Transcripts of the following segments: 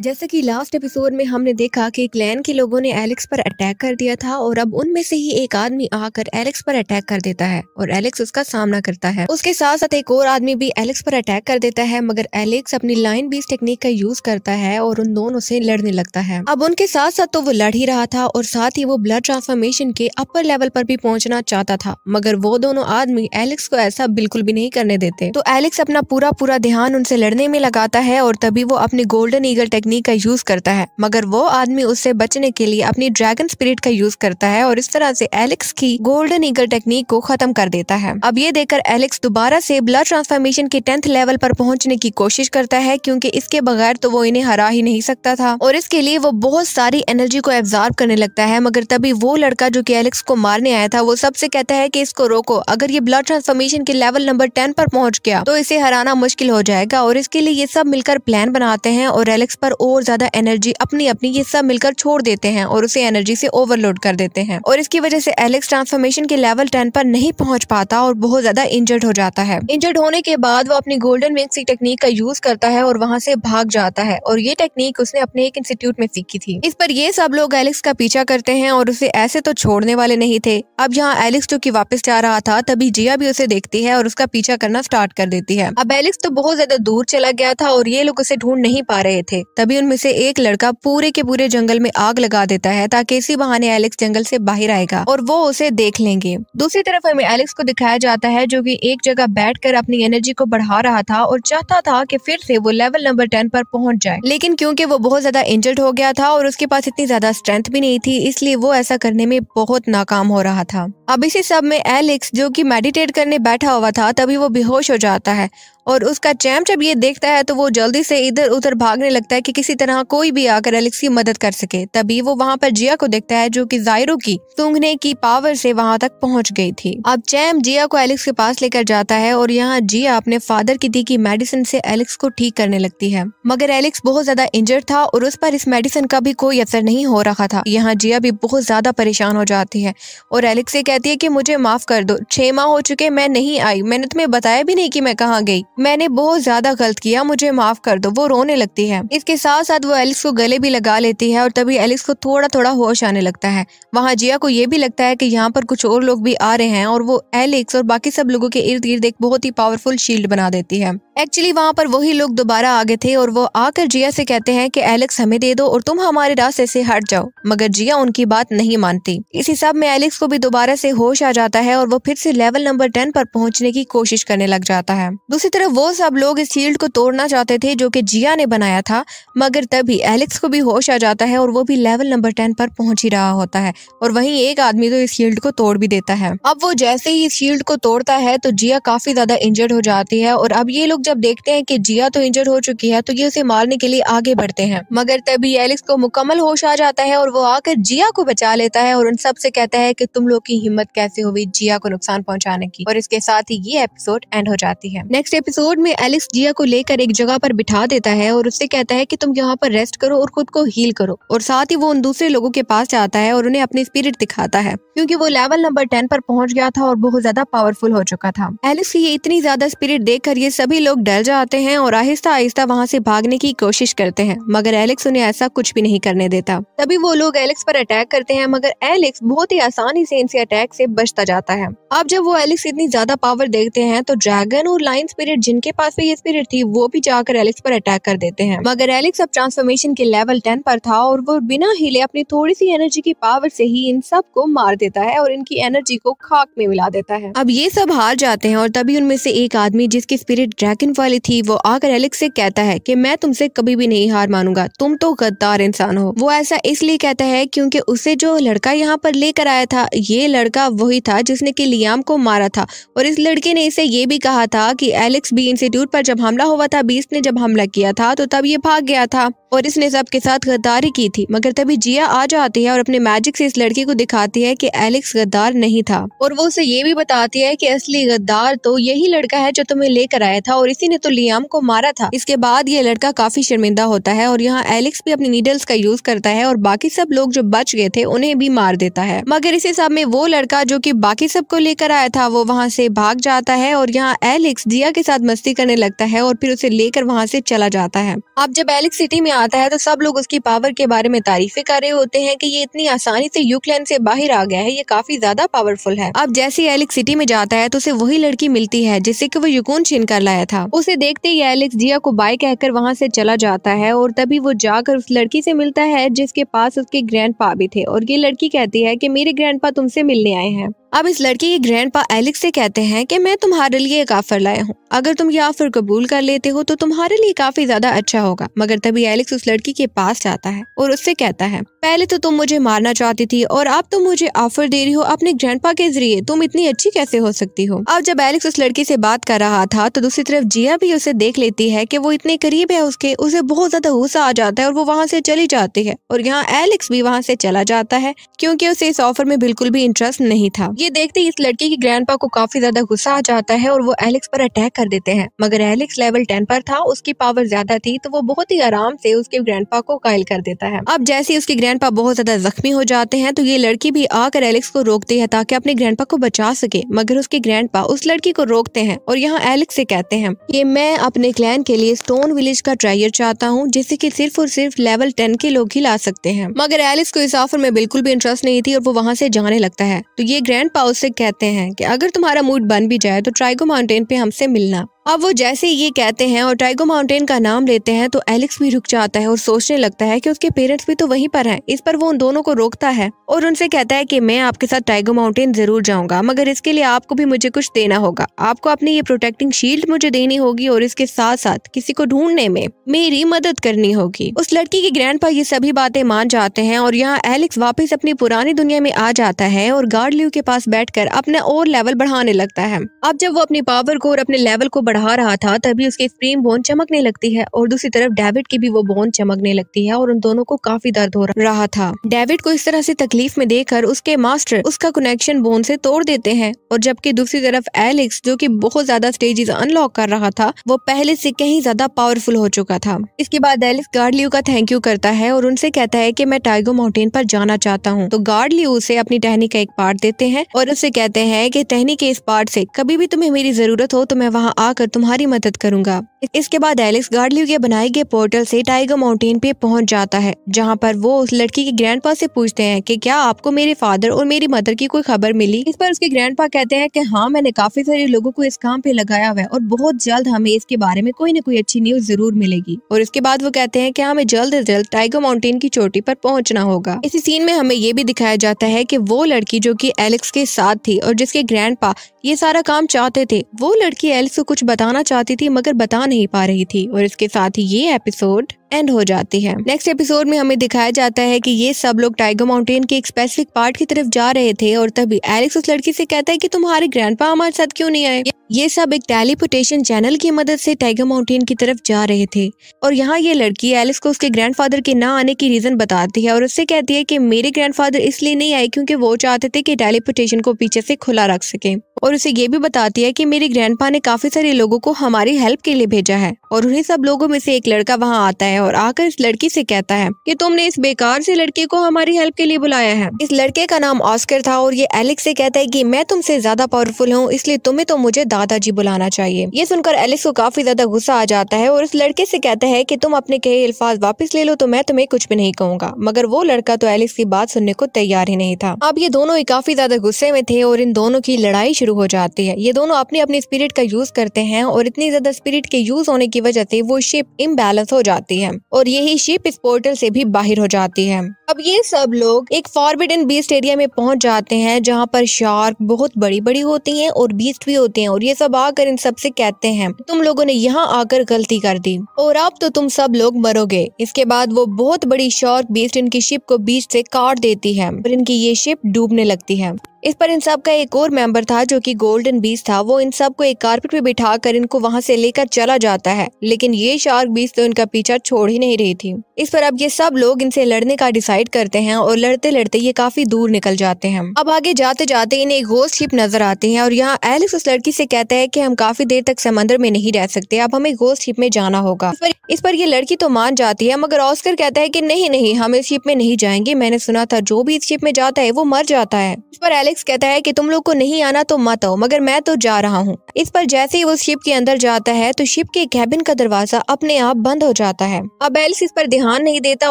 जैसे कि last episode में हमने देखा कि क्लैन के लोगों ने एलेक्स पर अटैक कर दिया था और अब उनमें से ही एक आदमी आकर एलेक्स पर अटैक कर देता है और एलेक्स उसका सामना करता है उसके साथ साथ एक और आदमी भी एलेक्स पर अटैक कर देता है मगर एलेक्स अपनी लाइन बीस टेक्निक का यूज करता है और उन दोनों से लड़ने लगता है अब उनके साथ साथ तो वो लड़ ही रहा था और साथ ही वो ब्लड ट्रांसफॉर्मेशन के अपर लेवल पर भी पहुंचना चाहता था मगर वो दोनों आदमी एलेक्स को ऐसा बिल्कुल भी नहीं करने देते तो एलेक्स अपना पूरा पूरा ध्यान उनसे लड़ने में लगाता है और तभी वो अपने गोल्डन ईगल टेक्निक का यूज करता है मगर वो आदमी उससे बचने के लिए अपनी ड्रैगन स्पिरिट का यूज करता है और इस तरह से एलेक्स की गोल्डन ईगल टेक्निक को खत्म कर देता है अब ये देखकर एलेक्स दोबारा से ब्लड ट्रांसफॉर्मेशन के टेंथ लेवल पर पहुंचने की कोशिश करता है क्योंकि इसके बगैर तो वो इन्हें हरा ही नहीं सकता था और इसके लिए वो बहुत सारी एनर्जी को एब्जॉर्ब करने लगता है मगर तभी वो लड़का जो की एलेक्स को मारने आया था वो सबसे कहता है की इसको रोको अगर ये ब्लड ट्रांसफॉर्मेशन के लेवल नंबर टेन पर पहुँच गया तो इसे हराना मुश्किल हो जाएगा और इसके लिए ये सब मिलकर प्लान बनाते हैं और एलेक्स पर और और ज्यादा एनर्जी अपनी अपनी ये सब मिलकर छोड़ देते हैं और उसे एनर्जी से ओवरलोड कर देते हैं और इसकी वजह से एलेक्स ट्रांसफॉर्मेशन के लेवल टेन पर नहीं पहुंच पाता और बहुत ज्यादा इंजर्ड हो जाता है इंजर्ड होने के बाद वो अपनी गोल्डन विंग्स की टेक्निक का यूज करता है और वहाँ से भाग जाता है और ये टेक्निक उसने अपने एक इंस्टीट्यूट में सीखी थी इस पर ये सब लोग एलेक्स का पीछा करते हैं और उसे ऐसे तो छोड़ने वाले नहीं थे अब यहाँ एलेक्स जो की वापस जा रहा था तभी जिया भी उसे देखती है और उसका पीछा करना स्टार्ट कर देती है अब एलेक्स तो बहुत ज्यादा दूर चला गया था और ये लोग उसे ढूंढ नहीं पा रहे थे तभी उनमें से एक लड़का पूरे के पूरे जंगल में आग लगा देता है ताकि इसी बहाने एलेक्स जंगल से बाहर आएगा और वो उसे देख लेंगे दूसरी तरफ हमें एलेक्स को दिखाया जाता है जो की एक जगह बैठ कर अपनी एनर्जी को बढ़ा रहा था और चाहता था की फिर से वो लेवल नंबर टेन पर पहुंच जाए लेकिन क्यूँकी वो बहुत ज्यादा इंजर्ड हो गया था और उसके पास इतनी ज्यादा स्ट्रेंथ भी नहीं थी इसलिए वो ऐसा करने में बहुत नाकाम हो रहा था अब इसी सब में एलेक्स जो की मेडिटेट करने बैठा हुआ था तभी वो बेहोश हो जाता है और उसका चैम जब ये देखता है तो वो जल्दी से इधर उधर भागने लगता है कि किसी तरह कोई भी आकर एलेक्स की मदद कर सके तभी वो वहाँ पर जिया को देखता है जो कि जायरो की सूंघने की पावर से वहाँ तक पहुँच गई थी अब चैम जिया को एलेक्स के पास लेकर जाता है और यहाँ जिया अपने फादर की दी की मेडिसिन से एलेक्स को ठीक करने लगती है मगर एलेक्स बहुत ज्यादा इंजर्ड था और उस पर इस मेडिसिन का भी कोई असर नहीं हो रहा था यहाँ जिया भी बहुत ज्यादा परेशान हो जाती है और एलेक्स से कहती है की मुझे माफ कर दो छह माह हो चुके मैं नहीं आई मैंने तुम्हें बताया भी नहीं की मैं कहाँ गई मैंने बहुत ज्यादा गलत किया मुझे माफ कर दो वो रोने लगती है इसके साथ साथ वो एलिक्स को गले भी लगा लेती है और तभी एलिक्स को थोड़ा थोड़ा होश आने लगता है वहाँ जिया को ये भी लगता है कि यहाँ पर कुछ और लोग भी आ रहे हैं और वो एलिक्स और बाकी सब लोगों के इर्द गिर्द एक बहुत ही पावरफुल शील्ड बना देती है एक्चुअली वहाँ पर वही लोग दोबारा आ गए थे और वो आकर जिया से कहते हैं की एलेक्स हमें दे दो और तुम हमारे रास्ते से हट जाओ मगर जिया उनकी बात नहीं मानती इस हिसाब में एलेक्स को भी दोबारा से होश आ जाता है और वो फिर से लेवल नंबर टेन पर पहुंचने की कोशिश करने लग जाता है दूसरी सिर्फ वो सब लोग इस शील्ड को तोड़ना चाहते थे जो कि जिया ने बनाया था मगर तभी एलेक्स को भी होश आ जाता है और वो भी लेवल नंबर टेन पर पहुंच ही रहा होता है और वहीं एक आदमी तो इस शील्ड को तोड़ भी देता है अब वो जैसे ही इस शील्ड को तोड़ता है तो जिया काफी ज्यादा इंजर्ड हो जाती है और अब ये लोग जब देखते हैं कि जिया तो इंजर्ड हो चुकी है तो ये उसे मारने के लिए आगे बढ़ते हैं मगर तभी एलेक्स को मुकम्मल होश आ जाता है और वो आकर जिया को बचा लेता है और उन सबसे कहता है की तुम लोग की हिम्मत कैसे हुई जिया को नुकसान पहुँचाने की और इसके साथ ही ये एपिसोड एंड हो जाती है नेक्स्ट एपिसोड एपिसोड में एलेक्स जिया को लेकर एक जगह पर बिठा देता है और उससे कहता है कि तुम यहाँ पर रेस्ट करो और खुद को हील करो और साथ ही वो उन दूसरे लोगों के पास जाता है और उन्हें अपनी स्पिरिट दिखाता है क्योंकि वो लेवल नंबर टेन पर पहुंच गया था और बहुत ज्यादा पावरफुल हो चुका था एलेक्स की ये इतनी ज्यादा स्पिरिट देखकर ये सभी लोग डर जाते हैं और आहिस्ता आहिस्ता वहाँ से भागने की कोशिश करते हैं मगर एलेक्स उन्हें ऐसा कुछ भी नहीं करने देता तभी वो लोग एलेक्स पर अटैक करते हैं मगर एलेक्स बहुत ही आसानी से इनसे अटैक से बचता जाता है अब जब वो एलेक्स इतनी ज्यादा पावर देखते हैं तो ड्रैगन और लाइन स्पिरिट जिनके पास भी ये स्पिरिट थी वो भी जाकर एलेक्स पर अटैक कर देते हैं मगर एलेक्स अब ट्रांसफॉर्मेशन के लेवल टेन पर था और वो बिना हिले अपनी थोड़ी सी एनर्जी की पावर से ही इन सब को मार देता है और इनकी एनर्जी को खाक में मिला देता है अब ये सब हार जाते हैं और तभी उनमें से एक आदमी जिसकी स्पिरिट ड्रैगन वाली थी वो आकर एलेक्स से कहता है की मैं तुमसे कभी भी नहीं हार मानूंगा तुम तो गद्दार इंसान हो वो ऐसा इसलिए कहता है क्योंकि उसे जो लड़का यहाँ पर लेकर आया था ये लड़का वही था जिसने कि लियाम को मारा था और इस लड़के ने इसे ये भी कहा था कि एलेक्स बी इंस्टीट्यूट पर जब हमला हुआ था बीस ने जब हमला किया था तो तब ये भाग गया था और इसने सबके साथ गद्दारी की थी मगर तभी जिया आ जाती है और अपने मैजिक से इस लड़की को दिखाती है कि एलेक्स गद्दार नहीं था और वो उसे ये भी बताती है कि असली गद्दार तो यही लड़का है जो तुम्हें लेकर आया था और इसी ने तो लियाम को मारा था इसके बाद ये लड़का काफी शर्मिंदा होता है और यहाँ एलेक्स भी अपनी नीडल्स का यूज करता है और बाकी सब लोग जो बच गए थे उन्हें भी मार देता है मगर इसी सब में वो लड़का जो की बाकी सबको लेकर आया था वो वहाँ से भाग जाता है और यहाँ एलेक्स जिया के साथ साथ मस्ती करने लगता है और फिर उसे लेकर वहाँ से चला जाता है अब जब एलिक सिटी में आता है तो सब लोग उसकी पावर के बारे में तारीफे कर रहे होते हैं की ये इतनी आसानी से यूक्रेन से बाहर आ गया है ये काफी ज्यादा पावरफुल है अब जैसे एलिक सिटी में जाता है तो उसे वही लड़की मिलती है जिससे की वो यूकोन छीन कर लाया था उसे देखते ही एलिक्स जिया को बाय कहकर वहाँ से चला जाता है और तभी वो जाकर उस लड़की से मिलता है जिसके पास उसके ग्रैंड भी थे और ये लड़की कहती है की मेरे ग्रैंड तुमसे मिलने आए हैं अब इस लड़के के पा एलिक्स से कहते हैं कि मैं तुम्हारे लिए एक ऑफर लाया हूँ अगर तुम ये ऑफर कबूल कर लेते हो तो तुम्हारे लिए काफी ज्यादा अच्छा होगा मगर तभी एलिक्स उस लड़की के पास जाता है और उससे कहता है पहले तो तुम मुझे मारना चाहती थी और अब तुम मुझे ऑफर दे रही हो अपने पा के जरिए तुम इतनी अच्छी कैसे हो सकती हो अब जब एलिक्स उस लड़की से बात कर रहा था तो दूसरी तरफ जिया भी उसे देख लेती है की वो इतने करीब है उसके उसे बहुत ज्यादा गुस्सा आ जाता है और वो वहाँ से चली जाती है और यहाँ एलिक्स भी वहाँ से चला जाता है क्यूँकी उसे इस ऑफर में बिल्कुल भी इंटरेस्ट नहीं था ये देखते ही इस लड़के की ग्रैंडपा को काफी ज्यादा गुस्सा आ जाता है और वो एलेक्स पर अटैक कर देते हैं मगर एलेक्स लेवल टेन पर था उसकी पावर ज्यादा थी तो वो बहुत ही आराम से उसके ग्रैंडपा को कायल कर देता है अब जैसे उसके ग्रैंडपा बहुत ज्यादा जख्मी हो जाते हैं तो ये लड़की भी आकर एलेक्स को रोकती है ताकि अपने ग्रैंडपा को बचा सके मगर उसके ग्रैंडपा उस लड़की को रोकते हैं और यहाँ एलेक्स से कहते हैं ये मैं अपने क्लैन के लिए स्टोन विलेज का ट्रायर चाहता हूँ जिसे की सिर्फ और सिर्फ लेवल टेन के लोग ही ला सकते हैं मगर एलेक्स को इस ऑफर में बिल्कुल भी इंटरेस्ट नहीं थी और वो वहाँ से जाने लगता है तो ये ग्रैंड पाउल से कहते हैं कि अगर तुम्हारा मूड बन भी जाए तो ट्राइगो माउंटेन पे हमसे मिलना अब वो जैसे ये कहते हैं और टाइगो माउंटेन का नाम लेते हैं तो एलेक्स भी रुक जाता है और सोचने लगता है कि उसके पेरेंट्स भी तो वहीं पर हैं इस पर वो उन दोनों को रोकता है और उनसे कहता है कि मैं आपके साथ टाइगो माउंटेन जरूर जाऊंगा मगर इसके लिए आपको भी मुझे कुछ देना होगा आपको अपनी ये प्रोटेक्टिंग शील्ड मुझे देनी होगी और इसके साथ साथ किसी को ढूंढने में मेरी मदद करनी होगी उस लड़की के ग्रैंड ये सभी बातें मान जाते हैं और यहाँ एलेक्स वापिस अपनी पुरानी दुनिया में आ जाता है और गार्ड के पास बैठ अपना और लेवल बढ़ाने लगता है अब जब वो अपनी पावर को और अपने लेवल को बढ़ा रहा था तभी उसकी फ्रेम बोन चमकने लगती है और दूसरी तरफ डेविड की भी वो बोन चमकने लगती है और उन दोनों को काफी दर्द हो रहा था डेविड को इस तरह से तकलीफ में देखकर उसके मास्टर उसका कनेक्शन बोन से तोड़ देते हैं और जबकि दूसरी तरफ एलेक्स जो की बहुत ज्यादा स्टेजेस अनलॉक कर रहा था वो पहले से कहीं ज्यादा पावरफुल हो चुका था इसके बाद एलेक्स गार्डलियो का थैंक यू करता है और उनसे कहता है की मैं टाइगो माउंटेन पर जाना चाहता हूँ तो गार्डलियो उसे अपनी टहनी का एक पार्ट देते हैं और उसे कहते हैं की टहनी के इस पार्ट से कभी भी तुम्हें मेरी जरूरत हो तो मैं वहाँ आकर कर तुम्हारी मदद करूंगा इसके बाद एलेक्स गार्डलियो के बनाए गए पोर्टल से टाइगर माउंटेन पे पहुंच जाता है जहां पर वो उस लड़की के ग्रैंड से पूछते हैं कि क्या आपको मेरे फादर और मेरी मदर की कोई खबर मिली इस पर उसके ग्रैंड कहते हैं की हाँ मैंने काफी सारे लोगो को इस काम पे लगाया हुआ है और बहुत जल्द हमें इसके बारे में कोई न कोई अच्छी न्यूज जरूर मिलेगी और इसके बाद वो कहते हैं की हमें जल्द ऐसी जल्द टाइगर माउंटेन की चोटी आरोप पहुँचना होगा इसी सीन में हमें ये भी दिखाया जाता है की वो लड़की जो की एलेक्स के साथ थी और जिसके ग्रैंड ये सारा काम चाहते थे वो लड़की एलेक्स को कुछ बताना चाहती थी मगर बता नहीं पा रही थी और इसके साथ ही ये एपिसोड एंड हो जाती है नेक्स्ट एपिसोड में हमें दिखाया जाता है कि ये सब लोग टाइगर माउंटेन के एक स्पेसिफिक पार्ट की तरफ जा रहे थे और तभी एलेक्स उस लड़की से कहता है कि तुम्हारे ग्रैंडपा हमारे साथ क्यों नहीं आए ये सब एक टेलीपोटेशन चैनल की मदद से टाइगर माउंटेन की तरफ जा रहे थे और यहाँ ये लड़की एलिस को उसके ग्रैंडफादर के ना आने की रीजन बताती है और उससे कहती है कि मेरे ग्रैंडफादर इसलिए नहीं आए क्योंकि वो चाहते थे कि टेलीपोटेशन को पीछे से खुला रख सके और उसे ये भी बताती है कि मेरे ग्रैंडपा ने काफी सारे लोगों को हमारी हेल्प के लिए भेजा है और उन्हीं सब लोगों में से एक लड़का वहाँ आता है और आकर इस लड़की से कहता है कि तुमने इस बेकार से लड़के को हमारी हेल्प के लिए बुलाया है इस लड़के का नाम ऑस्कर था और ये एलेक्स से कहता है कि मैं तुमसे ज्यादा पावरफुल हूँ इसलिए तुम्हें तो मुझे दादाजी बुलाना चाहिए ये सुनकर एलेक्स को काफी ज्यादा गुस्सा आ जाता है और इस लड़के से कहता है की तुम अपने कहे अल्फाज वापस ले लो तो मैं तुम्हें कुछ भी नहीं कहूँगा मगर वो लड़का तो एलेक्स की बात सुनने को तैयार ही नहीं था अब ये दोनों ही काफी ज्यादा गुस्से में थे और इन दोनों की लड़ाई शुरू हो जाती है ये दोनों अपनी अपनी स्पिरिट का यूज करते हैं और इतनी ज्यादा स्पिरिट के यूज होने की वजह से वो शिप इम्बेलेंस हो जाती है और यही शिप इस पोर्टल से भी बाहर हो जाती है अब ये सब लोग एक फॉरबिडन बीस्ट एरिया में पहुंच जाते हैं जहां पर शार्क बहुत बड़ी बड़ी होती हैं और बीस्ट भी होते हैं और ये सब आकर इन सबसे कहते हैं तुम लोगों ने यहाँ आकर गलती कर दी और अब तो तुम सब लोग मरोगे इसके बाद वो बहुत बड़ी शार्क बीस्ट इनकी शिप को बीच से काट देती है और इनकी ये शिप डूबने लगती है इस पर इन सब का एक और मेंबर था जो कि गोल्डन बीस था वो इन सब को एक कारपेट पे बिठा कर इनको वहाँ से लेकर चला जाता है लेकिन ये शार्क बीस तो इनका पीछा छोड़ ही नहीं रही थी इस पर अब ये सब लोग इनसे लड़ने का डिसाइड करते हैं और लड़ते लड़ते ये काफी दूर निकल जाते हैं अब आगे जाते जाते इन्हें एक गोस्ट शिप नजर आते हैं और यहाँ एलेक्स उस लड़की से कहते है की हम काफी देर तक समंदर में नहीं रह सकते अब हमें गोस्ट शिप में जाना होगा इस पर ये लड़की तो मान जाती है मगर ऑस्कर कहता है की नहीं नहीं हम इस शिप में नहीं जाएंगे मैंने सुना था जो भी इस शिप में जाता है वो मर जाता है इस पर एलेक्स एलेक्स कहता है कि तुम लोग को नहीं आना तो मत आओ मगर मैं तो जा रहा हूँ इस पर जैसे ही वो शिप के अंदर जाता है तो शिप के कैबिन का दरवाजा अपने आप बंद हो जाता है अब एलेक्स इस पर ध्यान नहीं देता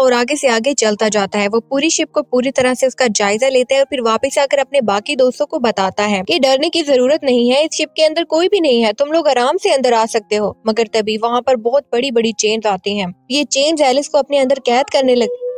और आगे से आगे चलता जाता है वो पूरी शिप को पूरी तरह से उसका जायजा लेता है और फिर वापस आकर अपने बाकी दोस्तों को बताता है की डरने की जरूरत नहीं है इस शिप के अंदर कोई भी नहीं है तुम लोग आराम से अंदर आ सकते हो मगर तभी वहाँ पर बहुत बड़ी बड़ी चेंज आती है ये चेंज एलेक्स को अपने अंदर कैद करने लगती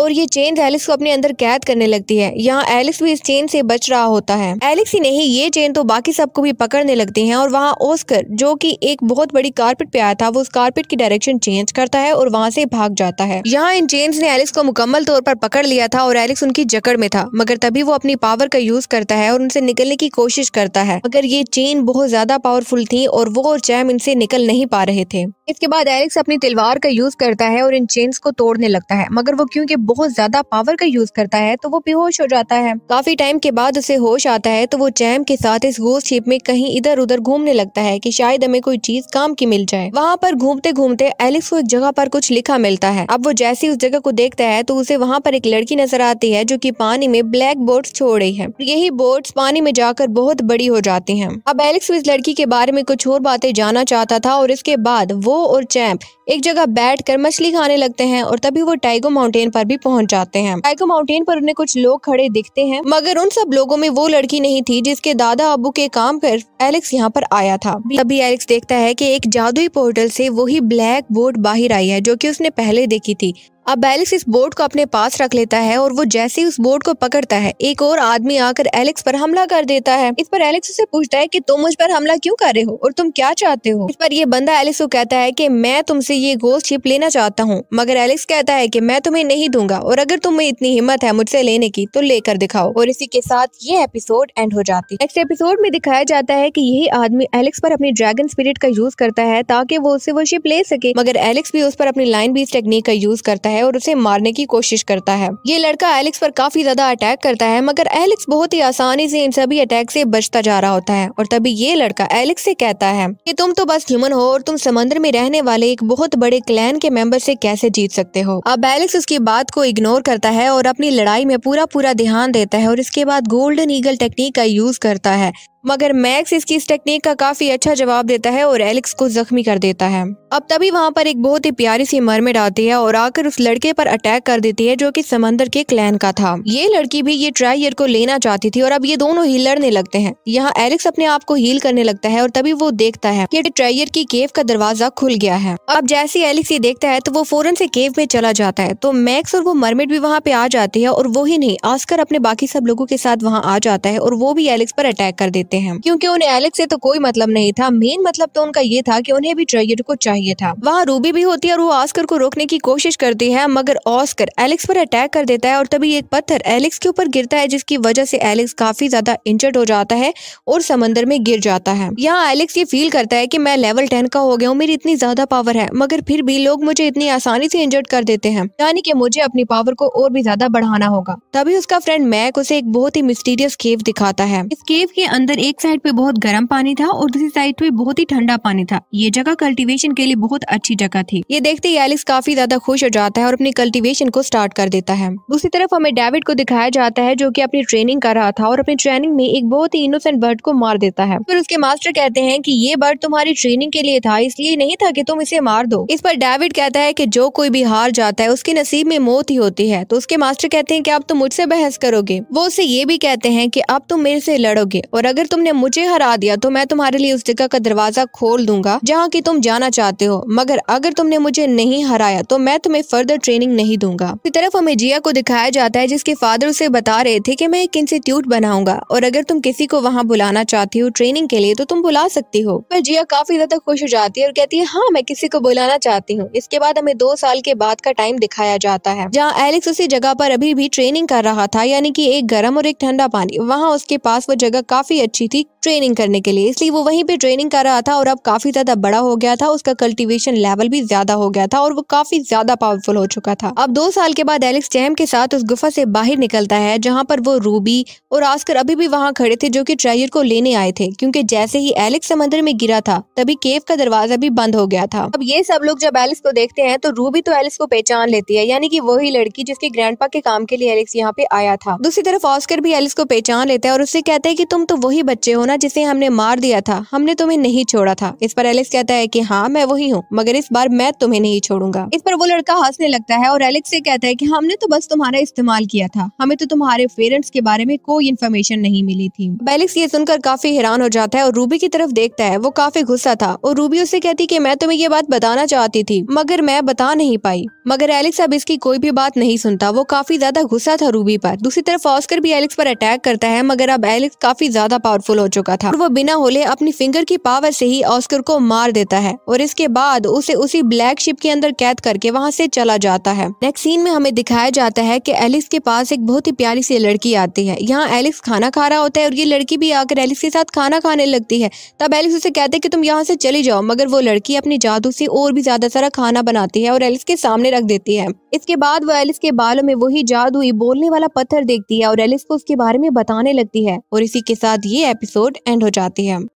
और ये चेन एलिस को अपने अंदर कैद करने लगती है यहाँ एलिस भी इस चेन से बच रहा होता है एलिक्स ही नहीं ये चेन तो बाकी सबको भी पकड़ने लगती है और वहाँ ओस्कर जो की एक बहुत बड़ी कारपेट पे आया था वो उस कारपेट की डायरेक्शन चेंज करता है और वहाँ से भाग जाता है यहाँ इन चेन्स ने एलिस को मुकम्मल तौर पर पकड़ लिया था और एलिक्स उनकी जकड़ में था मगर तभी वो अपनी पावर का यूज करता है और उनसे निकलने की कोशिश करता है मगर ये चेन बहुत ज्यादा पावरफुल थी और वो और चैम इनसे निकल नहीं पा रहे थे इसके बाद एलिक्स अपनी तलवार का यूज करता है और इन चेन्स को तोड़ने लगता है मगर वो क्योंकि बहुत ज्यादा पावर का यूज करता है तो वो बेहोश हो जाता है काफी टाइम के बाद उसे होश आता है तो वो चैम के साथ इस गोस्ट शिप में कहीं इधर उधर घूमने लगता है की शायद हमें कोई चीज काम की मिल जाए वहाँ पर घूमते घूमते एलिक्स को एक जगह पर कुछ लिखा मिलता है अब वो जैसे उस जगह को देखता है तो उसे वहाँ पर एक लड़की नजर आती है जो की पानी में ब्लैक बोर्ड छोड़ रही है यही बोर्ड पानी में जाकर बहुत बड़ी हो जाती है अब एलिक्स इस लड़की के बारे में कुछ और बातें जाना चाहता था और इसके बाद वो और चैम्प एक जगह बैठ कर मछली खाने लगते हैं और तभी वो टाइगो माउंटेन पर भी पहुंच जाते हैं टाइको माउंटेन पर उन्हें कुछ लोग खड़े दिखते हैं मगर उन सब लोगों में वो लड़की नहीं थी जिसके दादा अबू के काम पर एलेक्स यहाँ पर आया था तभी एलेक्स देखता है की एक जादुई पोर्टल से वही ब्लैक बोर्ड बाहर आई है जो की उसने पहले देखी थी अब एलेक्स इस बोर्ड को अपने पास रख लेता है और वो जैसे ही उस बोर्ड को पकड़ता है एक और आदमी आकर एलेक्स पर हमला कर देता है इस पर एलेक्स उसे पूछता है कि तुम मुझ पर हमला क्यों कर रहे हो और तुम क्या चाहते हो इस पर यह बंदा एलेक्स को कहता है कि मैं तुमसे ये गोल्ड छिप लेना चाहता हूँ मगर एलेक्स कहता है की मैं तुम्हें नहीं दूंगा और अगर तुम्हें इतनी हिम्मत है मुझसे लेने की तो लेकर दिखाओ और इसी के साथ ये एपिसोड एंड हो जाती है नेक्स्ट एपिसोड में दिखाया जाता है की यही आदमी एलेक्स पर अपनी ड्रैगन स्पिरिट का यूज करता है ताकि वो उसे वो शिप ले सके मगर एलेक्स भी उस पर अपनी लाइन बीस टेक्निक का यूज करता है है और उसे मारने की कोशिश करता है ये लड़का एलेक्स पर काफी ज्यादा अटैक करता है मगर एलेक्स बहुत ही आसानी से इन सभी अटैक से बचता जा रहा होता है और तभी ये लड़का एलेक्स से कहता है कि तुम तो बस ह्यूमन हो और तुम समंदर में रहने वाले एक बहुत बड़े क्लैन के मेंबर से कैसे जीत सकते हो अब एलेक्स उसकी बात को इग्नोर करता है और अपनी लड़ाई में पूरा पूरा ध्यान देता है और इसके बाद गोल्डन ईगल टेक्निक का यूज करता है मगर मैक्स इसकी इस टेक्निक का काफी अच्छा जवाब देता है और एलेक्स को जख्मी कर देता है अब तभी वहाँ पर एक बहुत ही प्यारी सी मरमेड आती है और आकर उस लड़के पर अटैक कर देती है जो कि समंदर के क्लैन का था ये लड़की भी ये ट्राइयर को लेना चाहती थी और अब ये दोनों ही लड़ने लगते हैं यहाँ एलेक्स अपने आप को हील करने लगता है और तभी वो देखता है की ट्राइयर की केव का दरवाजा खुल गया है अब जैसे एलेक्स ये देखता है तो वो फौरन से केव में चला जाता है तो मैक्स और वो मरमेड भी वहाँ पे आ जाती है और वो ही नहीं आस्कर अपने बाकी सब लोगों के साथ वहाँ आ जाता है और वो भी एलेक्स पर अटैक कर देता करते हैं क्योंकि उन्हें एलेक्स से तो कोई मतलब नहीं था मेन मतलब तो उनका ये था कि उन्हें भी ट्रेगेट को चाहिए था वहाँ रूबी भी होती है और वो ऑस्कर को रोकने की कोशिश करती है मगर ऑस्कर एलेक्स पर अटैक कर देता है और तभी एक पत्थर एलेक्स के ऊपर गिरता है जिसकी वजह से एलेक्स काफी ज्यादा इंजर्ड हो जाता है और समंदर में गिर जाता है यहाँ एलेक्स ये फील करता है की मैं लेवल टेन का हो गया हूँ मेरी इतनी ज्यादा पावर है मगर फिर भी लोग मुझे इतनी आसानी से इंजर्ड कर देते हैं यानी कि मुझे अपनी पावर को और भी ज्यादा बढ़ाना होगा तभी उसका फ्रेंड मैक उसे एक बहुत ही मिस्टीरियस केव दिखाता है इस केव के अंदर एक साइड पे बहुत गर्म पानी था और दूसरी साइड पे बहुत ही ठंडा पानी था ये जगह कल्टीवेशन के लिए बहुत अच्छी जगह थी ये देखते ही एलिस काफी ज्यादा खुश हो जाता है और अपनी कल्टीवेशन को स्टार्ट कर देता है दूसरी तरफ हमें डेविड को दिखाया जाता है जो की अपनी ट्रेनिंग कर रहा था और अपनी ट्रेनिंग में एक बहुत ही इनोसेंट बर्ड को मार देता है फिर उसके मास्टर कहते हैं की ये बर्ड तुम्हारी ट्रेनिंग के लिए था इसलिए नहीं था की तुम इसे मार दो इस पर डेविड कहता है की जो कोई भी हार जाता है उसके नसीब में मौत ही होती है तो उसके मास्टर कहते हैं की आप तुम मुझसे बहस करोगे वो उसे ये भी कहते हैं की अब तुम मेरे से लड़ोगे और अगर तुमने मुझे हरा दिया तो मैं तुम्हारे लिए उस जगह का दरवाजा खोल दूंगा जहाँ की तुम जाना चाहते हो मगर अगर तुमने मुझे नहीं हराया तो मैं तुम्हें फर्दर ट्रेनिंग नहीं दूंगा इसी तरफ हमें जिया को दिखाया जाता है जिसके फादर उसे बता रहे थे की मैं एक इंस्टीट्यूट बनाऊंगा और अगर तुम किसी को वहाँ बुलाना चाहती हो ट्रेनिंग के लिए तो तुम बुला सकती हो पर जिया काफी ज्यादा खुश हो जाती है और कहती है हाँ मैं किसी को बुलाना चाहती हूँ इसके बाद हमें दो साल के बाद का टाइम दिखाया जाता है जहाँ एलेक्स उसी जगह पर अभी भी ट्रेनिंग कर रहा था यानी कि एक गर्म और एक ठंडा पानी वहाँ उसके पास वो जगह काफी अच्छी पहुंची थी ट्रेनिंग करने के लिए इसलिए वो वहीं पे ट्रेनिंग कर रहा था और अब काफी ज्यादा बड़ा हो गया था उसका कल्टीवेशन लेवल भी ज्यादा हो गया था और वो काफी ज्यादा पावरफुल हो चुका था अब दो साल के बाद एलेक्स जैम के साथ उस गुफा से बाहर निकलता है जहाँ पर वो रूबी और आस्कर अभी भी वहाँ खड़े थे जो की ट्रेजर को लेने आए थे क्यूँकी जैसे ही एलेक्स समंदर में गिरा था तभी केव का दरवाजा भी बंद हो गया था अब ये सब लोग जब एलेक्स को देखते हैं तो रूबी तो एलेक्स को पहचान लेती है यानी की वही लड़की जिसके ग्रैंड के काम के लिए एलेक्स यहाँ पे आया था दूसरी तरफ ऑस्कर भी एलिस को पहचान लेता है और उससे कहता है कि तुम तो वही बच्चे हो ना जिसे हमने मार दिया था हमने तुम्हें नहीं छोड़ा था इस पर एलेक्स कहता है की हाँ मैं वही हूँ मगर इस बार मैं तुम्हें नहीं छोड़ूंगा इस पर वो लड़का हंसने लगता है और एलेक्स से कहता है की हमने तो बस तुम्हारा इस्तेमाल किया था हमें तो तुम्हारे पेरेंट्स के बारे में कोई इन्फॉर्मेशन नहीं मिली थी एलेक्स ये सुनकर काफी हैरान हो जाता है और रूबी की तरफ देखता है वो काफी गुस्सा था और रूबी उसे कहती की मैं तुम्हें ये बात बताना चाहती थी मगर मैं बता नहीं पाई मगर एलेक्स अब इसकी कोई भी बात नहीं सुनता वो काफी ज्यादा गुस्सा था रूबी पर दूसरी तरफ ऑस्कर भी एलेक्स पर अटैक करता है मगर अब एलेक्स काफी ज्यादा पावर पावरफुल हो चुका था और वो बिना होले अपनी फिंगर की पावर से ही ऑस्कर को मार देता है और इसके बाद उसे उसी ब्लैक शिप के अंदर कैद करके वहाँ से चला जाता है नेक्स्ट सीन में हमें दिखाया जाता है की एलिस के पास एक बहुत ही प्यारी सी लड़की आती है यहाँ एलिस खाना खा रहा होता है और ये लड़की भी आकर एलिस के साथ खाना खाने लगती है तब एलिस उसे कहते हैं कि तुम यहाँ से चली जाओ मगर वो लड़की अपनी जादू से और भी ज्यादा सारा खाना बनाती है और एलिस के सामने रख देती है इसके बाद वो एलिस के बालों में वही जादुई बोलने वाला पत्थर देखती है और एलिस को उसके बारे में बताने लगती है और इसी के साथ ये एपिसोड एंड हो जाती है